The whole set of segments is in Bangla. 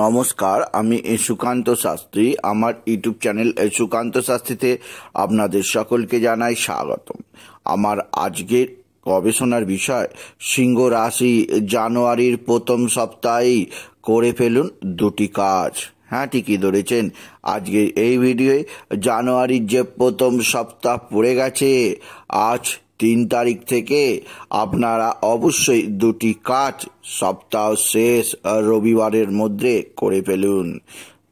নমস্কার আমি সুকান্ত শাস্ত্রী আমার ইউটিউব চ্যানেল সুকান্ত শাস্ত্রীতে আপনাদের সকলকে জানাই স্বাগত আমার আজকের গবেষণার বিষয় সিংহ রাশি জানুয়ারির প্রথম সপ্তাহেই করে ফেলুন দুটি কাজ হ্যাঁ ঠিকই ধরেছেন আজকের এই ভিডিওয়ে জানুয়ারির যে প্রথম সপ্তাহ পড়ে গেছে আজ তিন তারিখ থেকে আপনারা অবশ্যই দুটি কাজ সপ্তাহ শেষ রবিবারের মধ্যে করে ফেলুন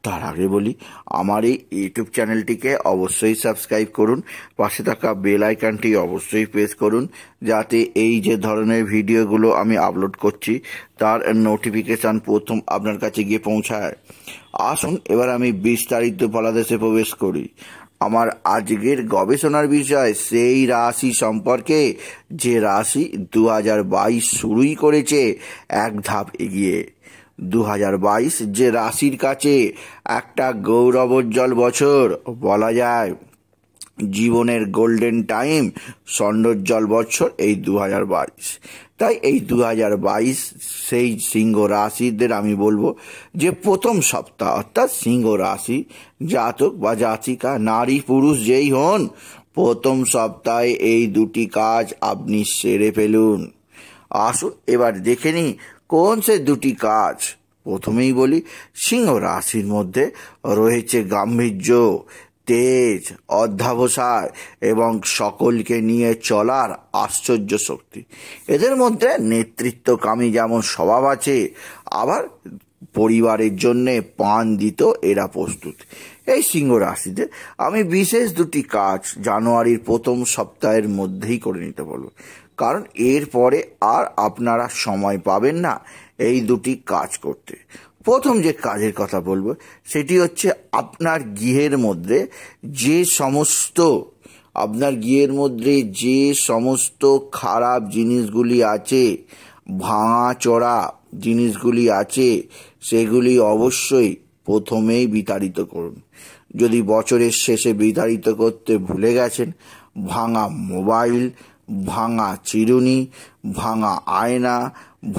তার আগে বলি আমার এই ইউটিউব চ্যানেলটিকে অবশ্যই সাবস্ক্রাইব করুন পাশে থাকা বেল আইকনটি অবশ্যই প্রেস করুন যাতে এই যে ধরনের ভিডিওগুলো আমি আপলোড করছি তার নোটিফিকেশান প্রথম আপনার কাছে গিয়ে পৌঁছায় আসুন এবার আমি বিস্তারিত ফলাদেশে প্রবেশ করি আমার আজকের গবেষণার বিষয় সেই রাশি সম্পর্কে যে রাশি দু হাজার বাইশ শুরুই করেছে এক ধাপ এগিয়ে দু হাজার বাইশ যে রাশির কাছে একটা গৌরবোজ্জ্বল বছর বলা যায় জীবনের গোল্ডেন টাইম স্বর্ণোজ্জ্বল বছর এই দু বাইশ তাই এই দু বাইশ সেই সিংহ রাশিদের আমি বলবো যে প্রথম সপ্তাহ অর্থাৎ সিংহ রাশি জাতক বা জাতিকা নারী পুরুষ যেই হন প্রথম সপ্তাহে এই দুটি কাজ আপনি সেরে ফেলুন আসুন এবার দেখে নিই কোন সে দুটি কাজ প্রথমেই বলি সিংহ রাশির মধ্যে রয়েছে গাম্ভীর্য তেজ অধ্যাবসায় এবং সকলকে নিয়ে চলার আশ্চর্য শক্তি এদের মধ্যে নেতৃত্বকামী যেমন স্বভাব আছে আবার পরিবারের জন্যে পান দিত এরা প্রস্তুত এই সিংহ রাশিতে আমি বিশেষ দুটি কাজ জানুয়ারির প্রথম সপ্তাহের মধ্যেই করে নিতে বলব কারণ এরপরে আর আপনারা সময় পাবেন না এই দুটি কাজ করতে প্রথম যে কাজের কথা বলবো সেটি হচ্ছে আপনার গৃহের মধ্যে যে সমস্ত আপনার গৃহের মধ্যে যে সমস্ত খারাপ জিনিসগুলি আছে ভাঙা চড়া জিনিসগুলি আছে সেগুলি অবশ্যই প্রথমেই বিতাড়িত করুন যদি বছরের শেষে বিতাড়িত করতে ভুলে গেছেন ভাঙা মোবাইল ভাঙা চিরুনি ভাঙা আয়না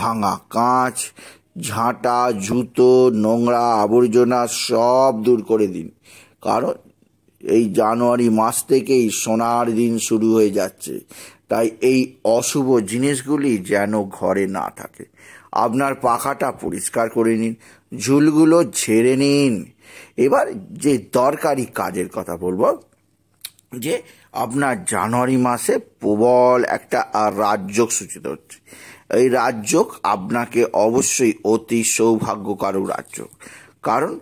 ভাঙা কাঁচ ঝাঁটা জুতো নোংরা আবর্জনা সব দূর করে দিন কারণ এই জানুয়ারি মাস থেকেই সোনার দিন শুরু হয়ে যাচ্ছে তাই এই অশুভ জিনিসগুলি যেন ঘরে না থাকে আপনার পাখাটা পরিষ্কার করে নিন ঝুলগুলো ঝেড়ে নিন এবার যে দরকারি কাজের কথা বলবো যে আপনার জানুয়ারি মাসে প্রবল একটা রাজযোগ সূচিত হচ্ছে এই রাজযোগ আপনাকে অবশ্যই অতি সৌভাগ্যকারও রাজযোগ কারণ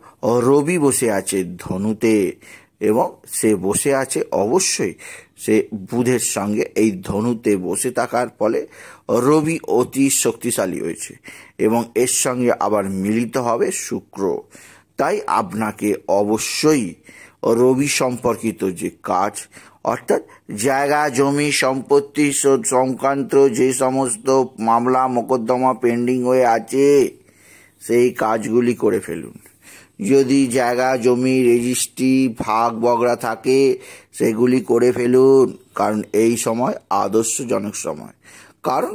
রবি বসে আছে ধনুতে এবং সে বসে আছে অবশ্যই সে বুধের সঙ্গে এই ধনুতে বসে থাকার ফলে রবি অতি শক্তিশালী হয়েছে এবং এর সঙ্গে আবার মিলিত হবে শুক্র তাই আপনাকে অবশ্যই রবি সম্পর্কিত যে কাজ অর্থাৎ জায়গা জমি সম্পত্তি সংক্রান্ত যে সমস্ত মামলা মোকদ্দমা পেন্ডিং হয়ে আছে সেই কাজগুলি করে ফেলুন যদি জায়গা জমি রেজিস্ট্রি ভাগ বগড়া থাকে সেগুলি করে ফেলুন কারণ এই সময় আদর্শজনক সময় কারণ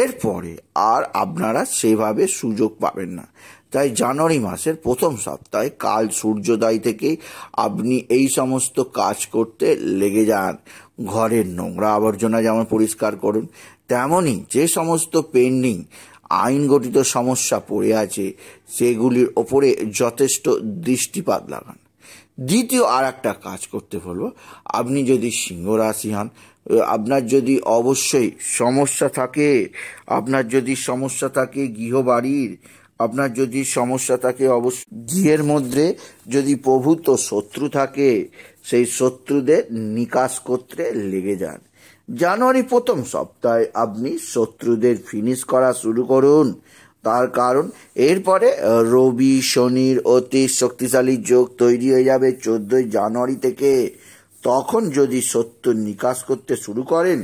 এরপরে আর আপনারা সেভাবে সুযোগ পাবেন না তাই জানুয়ারি মাসের প্রথম সপ্তাহে কাল সূর্যোদয় থেকে আপনি এই সমস্ত কাজ করতে লেগে যান ঘরের নোংরা আবর্জনা যেমন পরিষ্কার করুন তেমনই যে সমস্ত পেন্ডিং আইনগঠিত সমস্যা পড়ে আছে সেগুলির ওপরে যথেষ্ট দৃষ্টিপাত লাগান দ্বিতীয় আর একটা কাজ করতে বলব আপনি যদি সিংহ রাশি হন আপনার যদি অবশ্যই সমস্যা থাকে আপনার যদি সমস্যা থাকে গৃহবাড়ির আপনার যদি সমস্যা থাকে অবশ্য ঘিয়ের মধ্যে যদি প্রভূত শত্রু থাকে সেই শত্রুদের নিকাশ করতে লেগে যান জানুয়ারি প্রথম সপ্তাহে আপনি শত্রুদের ফিনিশ করা শুরু করুন তার কারণ এরপরে রবি শনির অতি শক্তিশালী যোগ তৈরি হয়ে যাবে চোদ্দই জানুয়ারি থেকে তখন যদি সত্য নিকাশ করতে শুরু করেন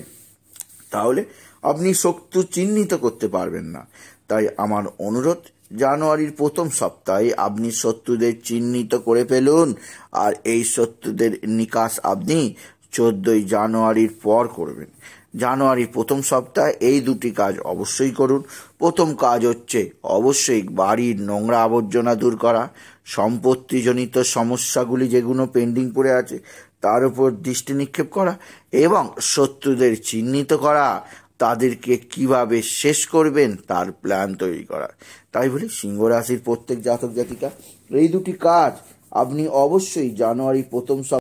তাহলে আপনি শত্রু চিহ্নিত করতে পারবেন না তাই আমার অনুরোধ জানুয়ারির প্রথম সপ্তাহে আপনি শত্রুদের চিহ্নিত করে ফেলুন আর এই শত্রুদের নিকাশ আপনি চোদ্দই জানুয়ারির পর করবেন জানুয়ারির প্রথম সপ্তাহে এই দুটি কাজ অবশ্যই করুন প্রথম কাজ হচ্ছে অবশ্যই বাড়ির নোংরা আবর্জনা দূর করা সম্পত্তিজনিত সমস্যাগুলি যেগুলো পেন্ডিং পড়ে আছে তার উপর দৃষ্টি নিক্ষেপ করা এবং শত্রুদের চিহ্নিত করা তাদেরকে কিভাবে শেষ করবেন তার প্ল্যান তৈরি করা তাই বলে সিংহ রাশির প্রত্যেক জাতক জাতিকা এই দুটি কাজ আপনি অবশ্যই জানুয়ারি প্রথম সপ্তাহ